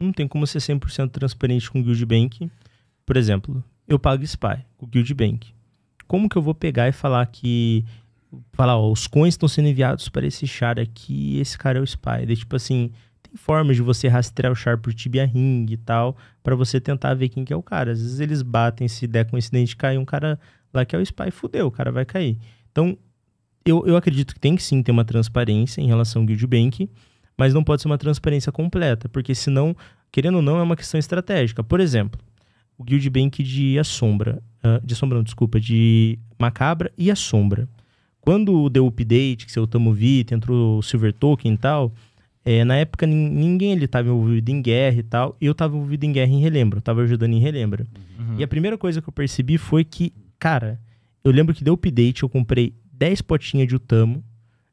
não tem como ser 100% transparente com o Guild Bank. Por exemplo, eu pago SPY com o Guild Bank. Como que eu vou pegar e falar que falar, ó, os coins estão sendo enviados para esse char aqui, e esse cara é o spy. Daí, tipo assim, tem formas de você rastrear o char por tibia ring e tal, para você tentar ver quem que é o cara. Às vezes eles batem, se der coincidente, cai um cara lá que é o spy, fudeu, o cara vai cair. Então, eu, eu acredito que tem que sim ter uma transparência em relação ao Guild Bank, mas não pode ser uma transparência completa, porque senão, querendo ou não, é uma questão estratégica. Por exemplo, o Guild Bank de Assombra, uh, ah, de Assombra não, desculpa, de Macabra e a sombra Quando deu o update, que seu Tamo Vita, entrou o Silver Token e tal, é, na época ninguém ele estava envolvido em guerra e tal, e eu estava envolvido em guerra em Relembro, estava ajudando em Relembro. Uhum. E a primeira coisa que eu percebi foi que, cara, eu lembro que deu update, eu comprei 10 potinhas de Utamo,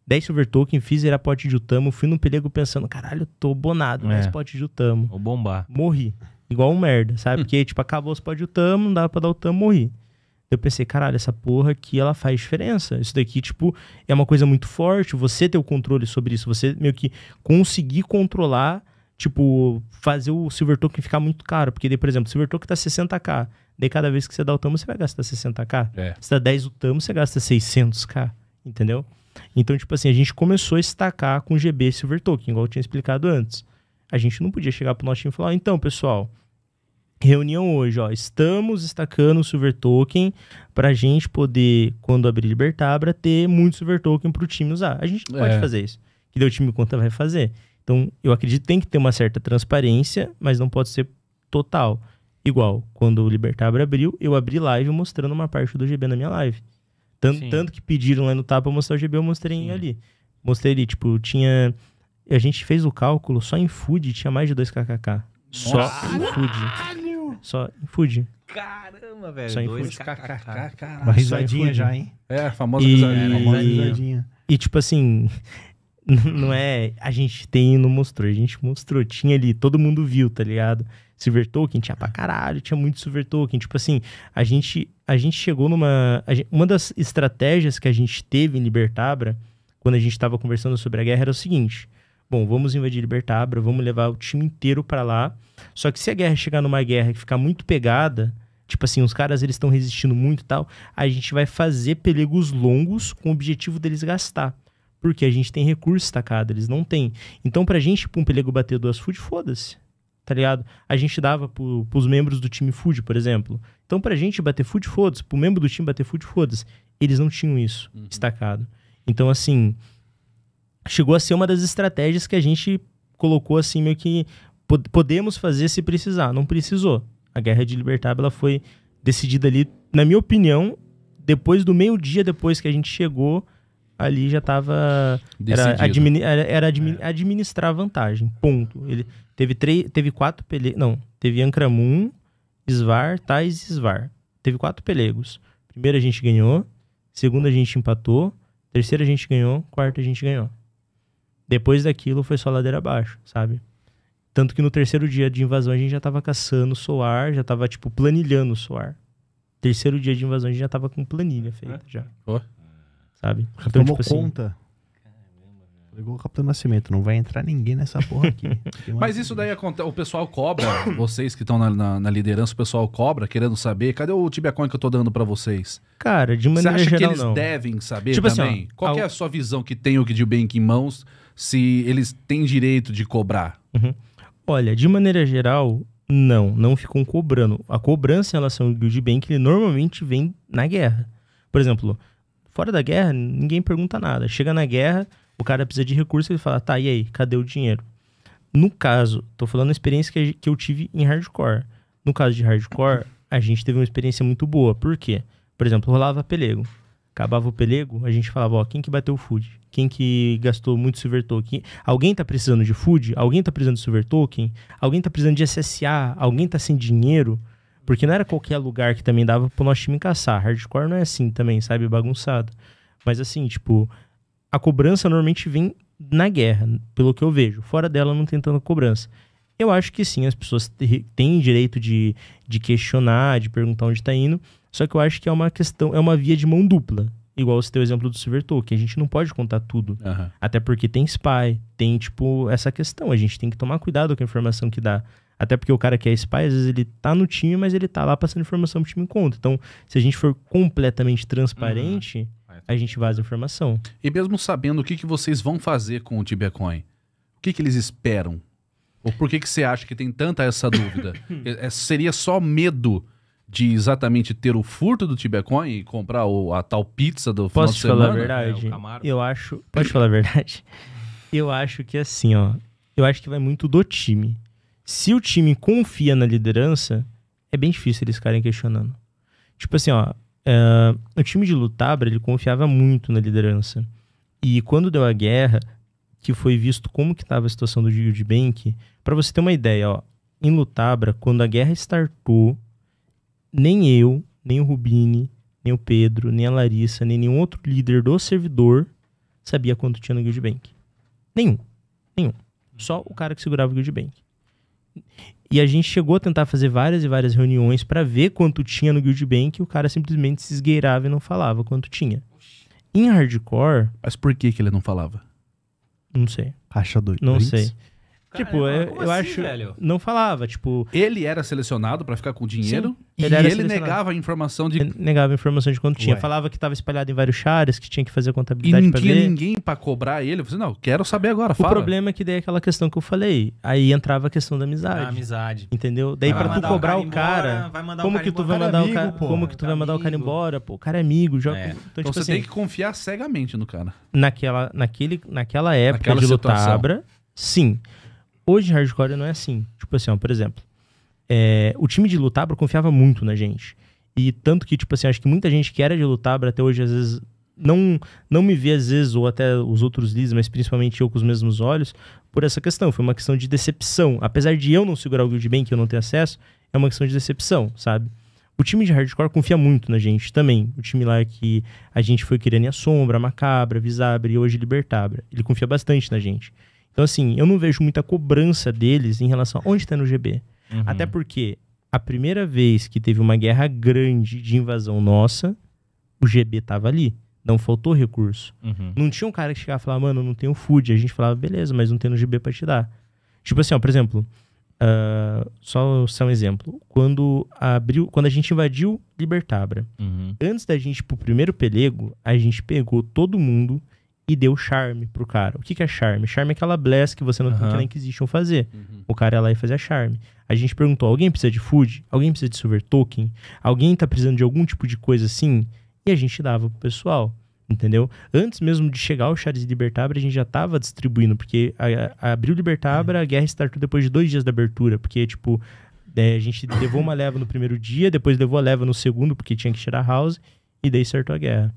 10 silver token, fiz era pote de Utamo, fui no pelego pensando, caralho, tô bonado, 10 né, é. pote de Utamo. Vou bombar. Morri. Igual um merda, sabe? Porque, tipo, acabou os potes de Utamo, não dava pra dar Utamo, morri. Eu pensei, caralho, essa porra aqui, ela faz diferença. Isso daqui, tipo, é uma coisa muito forte, você ter o controle sobre isso, você meio que conseguir controlar, tipo, fazer o silver token ficar muito caro. Porque, daí, por exemplo, o silver token tá 60k. Daí, cada vez que você dá o você vai gastar 60k. É. Se dá 10 Utamo, você gasta 600k, entendeu? Então, tipo assim, a gente começou a estacar com GB Silver Token, igual eu tinha explicado antes. A gente não podia chegar pro nosso time e falar, então, pessoal, reunião hoje, ó, estamos estacando o Silver Token pra gente poder, quando abrir Libertabra, ter muito Silver Token pro time usar. A gente não é. pode fazer isso. Que deu o time conta vai fazer. Então, eu acredito que tem que ter uma certa transparência, mas não pode ser total. Igual, quando o Libertabra abriu, eu abri live mostrando uma parte do GB na minha live. Tanto, tanto que pediram lá no TAP pra mostrar o GB, eu mostrei Sim. ali. Mostrei ali, tipo, tinha. A gente fez o cálculo, só em food tinha mais de 2kkk. Só em food. Só em food. Caramba, velho. Só em food. Kkk, Uma risadinha já, hein? É, a famosa e... risadinha. E, tipo assim, não é a gente tem e não mostrou, a gente mostrou, tinha ali, todo mundo viu, tá ligado? Silver Tolkien tinha pra caralho, tinha muito Silver Tolkien. tipo assim, a gente a gente chegou numa gente, uma das estratégias que a gente teve em Libertabra, quando a gente tava conversando sobre a guerra era o seguinte: bom, vamos invadir Libertabra, vamos levar o time inteiro para lá. Só que se a guerra chegar numa guerra que ficar muito pegada, Tipo assim, os caras eles estão resistindo muito e tal. A gente vai fazer pelegos longos com o objetivo deles gastar. Porque a gente tem recurso estacado, eles não têm. Então, pra gente, pra um pelego bater duas food, foda-se. Tá ligado? A gente dava pro, pros membros do time food, por exemplo. Então, pra gente bater food, foda-se. Pro membro do time bater food, foda-se. Eles não tinham isso uhum. estacado. Então, assim, chegou a ser uma das estratégias que a gente colocou, assim, meio que pod podemos fazer se precisar. Não precisou. A guerra de Libertab, ela foi decidida ali, na minha opinião, depois do meio-dia depois que a gente chegou ali já estava era, era, era admi, é. administrar vantagem, ponto. Ele teve três, teve quatro pelegos, não, teve Ancramum, Svar, Tais e Svar. Teve quatro pelegos. Primeira a gente ganhou, segunda a gente empatou, terceira a gente ganhou, quarta a gente ganhou. Depois daquilo foi só ladeira abaixo, sabe? Tanto que no terceiro dia de invasão a gente já tava caçando o soar, já tava, tipo, planilhando o soar. Terceiro dia de invasão a gente já tava com planilha feita é. já. Oh sabe? O Capitão então, tipo assim, conta. Pegou o Capitão Nascimento, não vai entrar ninguém nessa porra aqui. Mas isso daí acontece, o pessoal cobra, vocês que estão na, na, na, liderança, o pessoal cobra, querendo saber, cadê o Tibiacon que eu tô dando para vocês? Cara, de maneira geral Você acha geral, que eles não. devem saber tipo assim, também? Assim, ó, Qual é ao... é a sua visão que tem o que de bem em mãos, se eles têm direito de cobrar? Uhum. Olha, de maneira geral, não, não ficam cobrando. A cobrança em relação ao Guild Bank, ele normalmente vem na guerra. Por exemplo, Fora da guerra, ninguém pergunta nada. Chega na guerra, o cara precisa de recurso, ele fala, tá, e aí, cadê o dinheiro? No caso, tô falando a experiência que, que eu tive em hardcore. No caso de hardcore, a gente teve uma experiência muito boa. Por quê? Por exemplo, rolava pelego. Acabava o pelego, a gente falava, ó, quem que bateu o food? Quem que gastou muito silver token? Alguém tá precisando de food? Alguém tá precisando de silver token? Alguém tá precisando de SSA? Alguém tá sem dinheiro? Porque não era qualquer lugar que também dava pro nosso time caçar. Hardcore não é assim também, sabe? Bagunçado. Mas assim, tipo, a cobrança normalmente vem na guerra, pelo que eu vejo. Fora dela, não tem tanta cobrança. Eu acho que sim, as pessoas têm direito de, de questionar, de perguntar onde tá indo. Só que eu acho que é uma questão, é uma via de mão dupla. Igual você tem o exemplo do Silvertow, que a gente não pode contar tudo. Uhum. Até porque tem spy, tem, tipo, essa questão. A gente tem que tomar cuidado com a informação que dá. Até porque o cara que é spy, às vezes ele tá no time, mas ele tá lá passando informação pro time em conta. Então, se a gente for completamente transparente, uhum. a gente vaza informação. E mesmo sabendo o que, que vocês vão fazer com o Tibecoin, o que, que eles esperam? Ou por que, que você acha que tem tanta essa dúvida? É, é, seria só medo de exatamente ter o furto do Tibecoin e comprar o, a tal pizza do é, Posso te falar semana? a verdade? É, eu acho... Pode falar a verdade? Eu acho que assim, ó... Eu acho que vai muito do time se o time confia na liderança, é bem difícil eles ficarem questionando. Tipo assim, ó, uh, o time de Lutabra, ele confiava muito na liderança. E quando deu a guerra, que foi visto como que estava a situação do Rio Bank, para você ter uma ideia, ó, em Lutabra, quando a guerra startou, nem eu, nem o Rubini, nem o Pedro, nem a Larissa, nem nenhum outro líder do servidor sabia quanto tinha no Guild Bank. Nenhum. Nenhum. Só o cara que segurava o Guild Bank. E a gente chegou a tentar fazer várias e várias reuniões para ver quanto tinha no Guild Bank e o cara simplesmente se esgueirava e não falava quanto tinha. Em hardcore. Mas por que, que ele não falava? Não sei. acha doido. Não sei. Cara, tipo, eu, eu assim, acho. Velho? Não falava, tipo. Ele era selecionado para ficar com dinheiro? Sim. Ele e ele negava a informação de. Ele negava a informação de quanto tinha. Ué. Falava que estava espalhado em vários chaves, que tinha que fazer contabilidade para ver. E não tinha ninguém para cobrar ele. Eu falei, não, quero saber agora, fala. O problema é que daí é aquela questão que eu falei. Aí entrava a questão da amizade. A ah, amizade. Entendeu? Daí para tu cobrar o cara, como que tu vai mandar o cara, embora? como que tu vai mandar o cara embora, pô, o cara é amigo, joga. É. Então, então tipo você assim, tem que confiar cegamente no cara. Naquela, naquele, naquela época naquela de situação. lutabra, sim. Hoje em hardcore não é assim. Tipo assim, ó, por exemplo, é, o time de Lutabra confiava muito na gente. E tanto que, tipo assim, acho que muita gente que era de Lutabra até hoje, às vezes, não, não me vê, às vezes, ou até os outros líderes, mas principalmente eu com os mesmos olhos, por essa questão. Foi uma questão de decepção. Apesar de eu não segurar o Guild bem, que eu não tenho acesso, é uma questão de decepção, sabe? O time de hardcore confia muito na gente também. O time lá que a gente foi querendo é a Sombra, a Macabra, a e hoje Libertabra. Ele confia bastante na gente. Então, assim, eu não vejo muita cobrança deles em relação a onde tá no GB. Uhum. Até porque a primeira vez que teve uma guerra grande de invasão nossa, o GB tava ali. Não faltou recurso. Uhum. Não tinha um cara que chegava e falava, mano, não tenho food. A gente falava, beleza, mas não tem no GB pra te dar. Tipo assim, ó, por exemplo, uh, só, só um exemplo. Quando abriu, quando a gente invadiu Libertabra, uhum. antes da gente ir pro primeiro pelego, a gente pegou todo mundo, e deu charme pro cara. O que, que é charme? Charme é aquela bless que você não uhum. tem que nem que fazer. Uhum. O cara ia lá e fazia charme. A gente perguntou: alguém precisa de food? Alguém precisa de silver token? Alguém tá precisando de algum tipo de coisa assim? E a gente dava pro pessoal. Entendeu? Antes mesmo de chegar ao charles de Libertabra, a gente já tava distribuindo, porque a, a abriu Libertabra, é. a guerra startou depois de dois dias da abertura, porque, tipo, é, a gente levou uma leva no primeiro dia, depois levou a leva no segundo, porque tinha que tirar house, e daí startou a guerra.